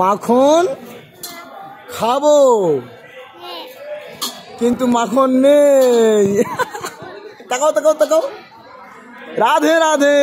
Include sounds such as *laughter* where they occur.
মাখন খাবো কিন্তু মাখন নেই *laughs* তাকাও তাকাও তাকাও রাধে রাধে